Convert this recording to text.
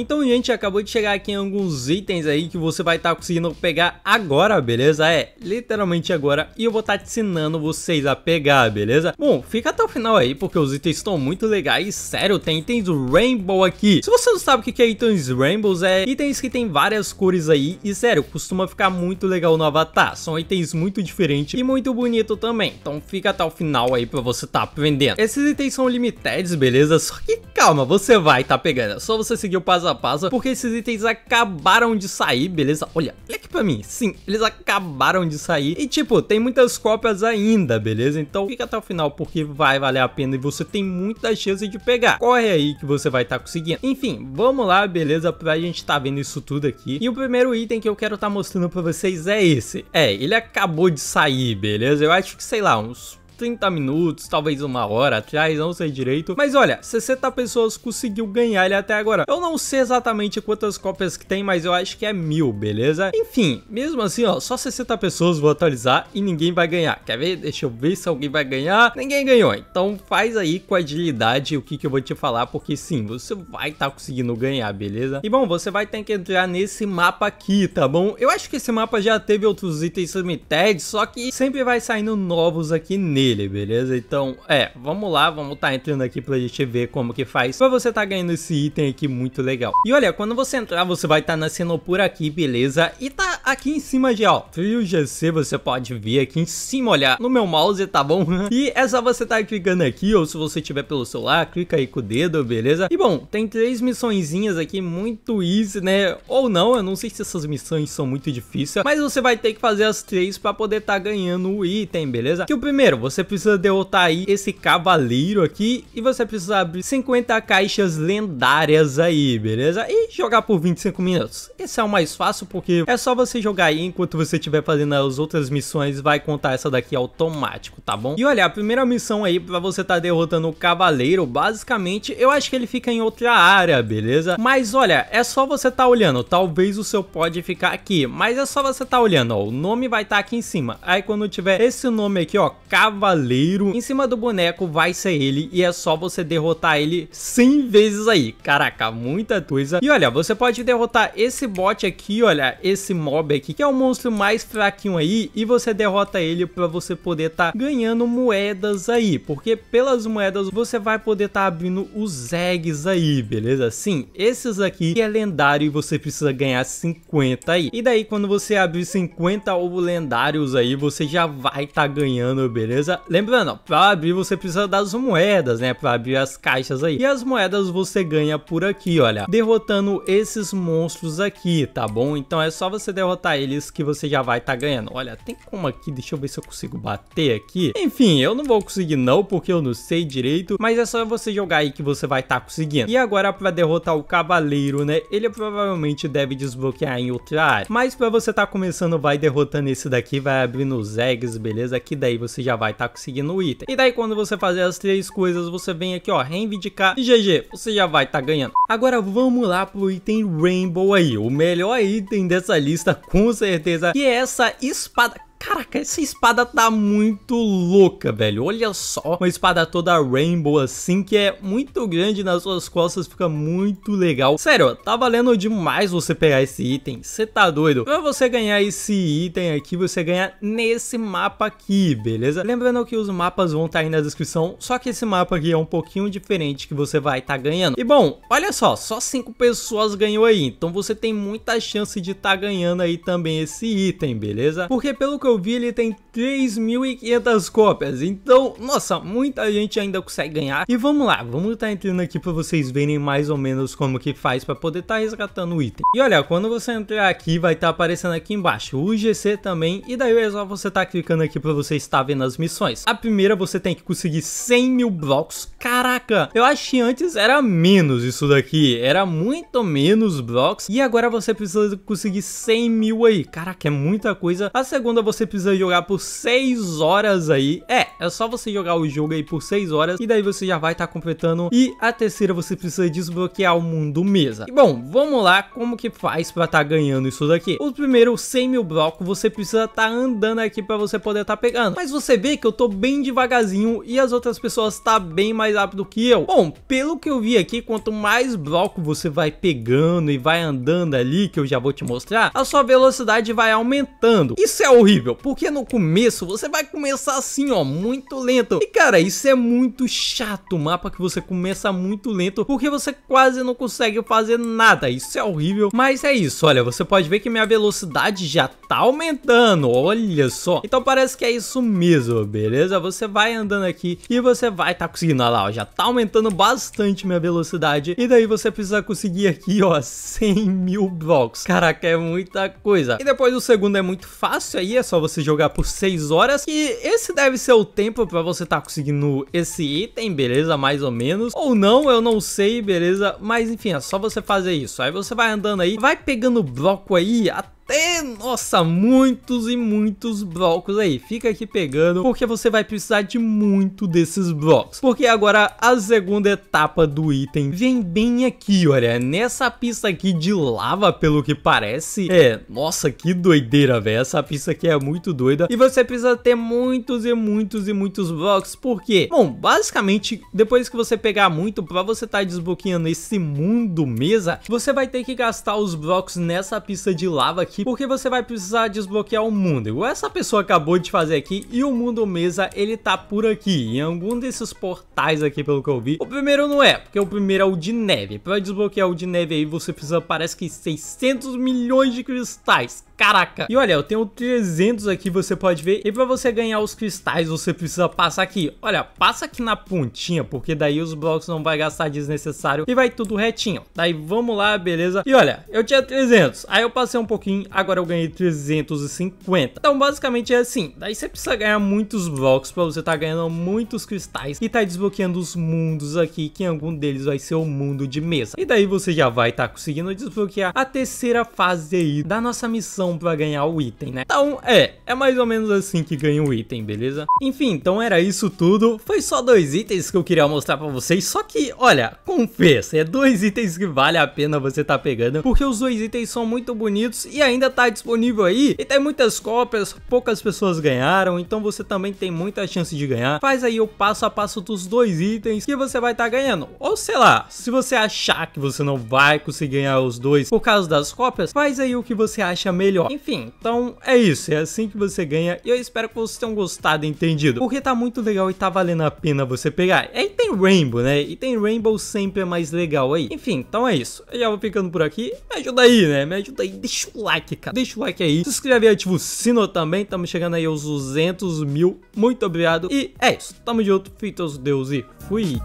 Então, gente, acabou de chegar aqui em alguns itens aí que você vai estar tá conseguindo pegar agora, beleza? É, literalmente agora, e eu vou estar tá te ensinando vocês a pegar, beleza? Bom, fica até o final aí, porque os itens estão muito legais, sério, tem itens Rainbow aqui. Se você não sabe o que é itens Rainbows, é itens que tem várias cores aí, e sério, costuma ficar muito legal no Avatar. São itens muito diferentes e muito bonito também, então fica até o final aí pra você estar tá aprendendo. Esses itens são limitados, beleza? Só que calma, você vai tá pegando, é só você seguir o passo a passa, porque esses itens acabaram de sair, beleza? Olha, olha aqui pra mim, sim, eles acabaram de sair e tipo, tem muitas cópias ainda, beleza? Então fica até o final porque vai valer a pena e você tem muita chance de pegar. Corre aí que você vai estar tá conseguindo. Enfim, vamos lá, beleza? Pra gente tá vendo isso tudo aqui. E o primeiro item que eu quero tá mostrando pra vocês é esse. É, ele acabou de sair, beleza? Eu acho que, sei lá, uns 30 minutos, talvez uma hora atrás, não sei direito. Mas olha, 60 pessoas conseguiu ganhar ele até agora. Eu não sei exatamente quantas cópias que tem, mas eu acho que é mil, beleza? Enfim, mesmo assim, ó, só 60 pessoas vou atualizar e ninguém vai ganhar. Quer ver? Deixa eu ver se alguém vai ganhar. Ninguém ganhou, então faz aí com agilidade o que, que eu vou te falar, porque sim, você vai estar tá conseguindo ganhar, beleza? E bom, você vai ter que entrar nesse mapa aqui, tá bom? Eu acho que esse mapa já teve outros itens limited, só que sempre vai saindo novos aqui nele beleza? Então, é, vamos lá, vamos tá entrando aqui pra gente ver como que faz pra você tá ganhando esse item aqui muito legal. E olha, quando você entrar, você vai tá nascendo por aqui, beleza? E tá aqui em cima de, ó, Trio GC, você pode ver aqui em cima, olhar. no meu mouse, tá bom? e é só você tá clicando aqui, ou se você tiver pelo celular, clica aí com o dedo, beleza? E bom, tem três missõezinhas aqui, muito easy, né? Ou não, eu não sei se essas missões são muito difíceis, mas você vai ter que fazer as três pra poder tá ganhando o item, beleza? Que o primeiro, você você precisa derrotar aí esse cavaleiro aqui e você precisa abrir 50 caixas lendárias aí, beleza? E jogar por 25 minutos. Esse é o mais fácil porque é só você jogar aí enquanto você estiver fazendo as outras missões, vai contar essa daqui automático, tá bom? E olha, a primeira missão aí pra você tá derrotando o cavaleiro, basicamente, eu acho que ele fica em outra área, beleza? Mas olha, é só você tá olhando, talvez o seu pode ficar aqui, mas é só você tá olhando, ó, o nome vai estar tá aqui em cima. Aí quando tiver esse nome aqui, ó, cavaleiro cavaleiro em cima do boneco vai ser ele e é só você derrotar ele 100 vezes aí. Caraca, muita coisa. E olha, você pode derrotar esse bot aqui, olha, esse mob aqui, que é o monstro mais fraquinho aí e você derrota ele para você poder estar tá ganhando moedas aí, porque pelas moedas você vai poder estar tá abrindo os eggs aí, beleza? Sim, esses aqui que é lendário e você precisa ganhar 50 aí. E daí quando você abrir 50 ou lendários aí, você já vai estar tá ganhando, beleza? precisa. Lembrando, para abrir você precisa das moedas, né? Para abrir as caixas aí. E as moedas você ganha por aqui, olha. Derrotando esses monstros aqui, tá bom? Então é só você derrotar eles que você já vai estar tá ganhando. Olha, tem como aqui, deixa eu ver se eu consigo bater aqui. Enfim, eu não vou conseguir não, porque eu não sei direito, mas é só você jogar aí que você vai estar tá conseguindo. E agora para derrotar o cavaleiro, né? Ele provavelmente deve desbloquear em outra área. Mas para você estar tá começando, vai derrotando esse daqui, vai abrindo os eggs, beleza? Que daí você já vai estar tá conseguindo o item. E daí quando você fazer as três coisas, você vem aqui ó, reivindicar e GG, você já vai estar tá ganhando. Agora vamos lá pro item Rainbow aí, o melhor item dessa lista com certeza, que é essa espada Caraca, essa espada tá muito louca, velho. Olha só, uma espada toda rainbow assim, que é muito grande nas suas costas, fica muito legal. Sério, tá valendo demais você pegar esse item, você tá doido? Pra você ganhar esse item aqui, você ganha nesse mapa aqui, beleza? Lembrando que os mapas vão estar tá aí na descrição, só que esse mapa aqui é um pouquinho diferente que você vai estar tá ganhando. E bom, olha só, só 5 pessoas ganhou aí, então você tem muita chance de estar tá ganhando aí também esse item, beleza? Porque pelo que eu Ogilvy ele tem 3.500 cópias. Então, nossa, muita gente ainda consegue ganhar. E vamos lá, vamos estar tá entrando aqui para vocês verem mais ou menos como que faz para poder estar tá resgatando o item. E olha, quando você entrar aqui, vai estar tá aparecendo aqui embaixo o GC também. E daí é só você estar tá clicando aqui para você estar vendo as missões. A primeira, você tem que conseguir 100 mil blocos. Caraca, eu achei antes era menos isso daqui. Era muito menos blocos. E agora você precisa conseguir 100 mil aí. Caraca, é muita coisa. A segunda, você precisa jogar por 6 horas aí. É, é só você jogar o jogo aí por 6 horas e daí você já vai estar tá completando. E a terceira você precisa desbloquear o mundo mesa. E bom, vamos lá, como que faz pra estar tá ganhando isso daqui? Os primeiros 100 mil blocos você precisa estar tá andando aqui pra você poder estar tá pegando. Mas você vê que eu tô bem devagarzinho e as outras pessoas tá bem mais rápido que eu. Bom, pelo que eu vi aqui, quanto mais bloco você vai pegando e vai andando ali, que eu já vou te mostrar, a sua velocidade vai aumentando. Isso é horrível, porque no começo começo, você vai começar assim, ó, muito lento. E, cara, isso é muito chato, o mapa que você começa muito lento, porque você quase não consegue fazer nada. Isso é horrível, mas é isso. Olha, você pode ver que minha velocidade já tá aumentando, olha só. Então parece que é isso mesmo, beleza? Você vai andando aqui e você vai tá conseguindo, olha lá, ó, já tá aumentando bastante minha velocidade. E daí você precisa conseguir aqui, ó, 100 mil blocos. Caraca, é muita coisa. E depois o segundo é muito fácil, aí é só você jogar por 6 horas. E esse deve ser o tempo para você tá conseguindo esse item, beleza? Mais ou menos. Ou não, eu não sei, beleza? Mas enfim, é só você fazer isso. Aí você vai andando aí, vai pegando bloco aí até ter, é, nossa, muitos e muitos blocos aí. Fica aqui pegando, porque você vai precisar de muito desses blocos. Porque agora a segunda etapa do item vem bem aqui, olha. Nessa pista aqui de lava, pelo que parece. É, nossa, que doideira, velho. Essa pista aqui é muito doida. E você precisa ter muitos e muitos e muitos blocos. Por quê? Bom, basicamente, depois que você pegar muito, pra você estar tá desbloqueando esse mundo mesa, você vai ter que gastar os blocos nessa pista de lava aqui aqui, porque você vai precisar desbloquear o mundo. Igual essa pessoa acabou de fazer aqui, e o mundo mesa, ele tá por aqui, em algum desses portais aqui, pelo que eu vi. O primeiro não é, porque o primeiro é o de neve. Pra desbloquear o de neve aí, você precisa, parece que 600 milhões de cristais. Caraca! E olha, eu tenho 300 aqui, você pode ver. E pra você ganhar os cristais, você precisa passar aqui. Olha, passa aqui na pontinha, porque daí os blocos não vai gastar desnecessário e vai tudo retinho. Daí vamos lá, beleza? E olha, eu tinha 300, aí eu passei um pouquinho, agora eu ganhei 350. Então basicamente é assim, daí você precisa ganhar muitos blocos pra você tá ganhando muitos cristais e tá desbloqueando os mundos aqui, que algum deles vai ser o mundo de mesa. E daí você já vai tá conseguindo desbloquear a terceira fase aí da nossa missão pra ganhar o item, né? Então é, é mais ou menos assim que ganha o item, beleza? Enfim, então era isso tudo, foi só dois itens que eu queria mostrar pra vocês, só que, olha, confesso, é dois itens que vale a pena você tá pegando, porque os dois itens são muito bonitos e ainda ainda está disponível aí e tem muitas cópias, poucas pessoas ganharam, então você também tem muita chance de ganhar. Faz aí o passo a passo dos dois itens que você vai estar tá ganhando. Ou sei lá, se você achar que você não vai conseguir ganhar os dois por causa das cópias, faz aí o que você acha melhor. Enfim, então é isso, é assim que você ganha e eu espero que vocês tenham gostado e entendido, porque tá muito legal e tá valendo a pena você pegar. É e aí tem Rainbow, né? E tem Rainbow sempre é mais legal aí. Enfim, então é isso. Eu já vou ficando por aqui. Me ajuda aí, né? Me ajuda aí, deixa o like like, cara. Deixa o like aí. Se inscreve e ativa o sino também. Estamos chegando aí aos 200 mil. Muito obrigado. E é isso. Tamo junto. Fitos, Deus e fui.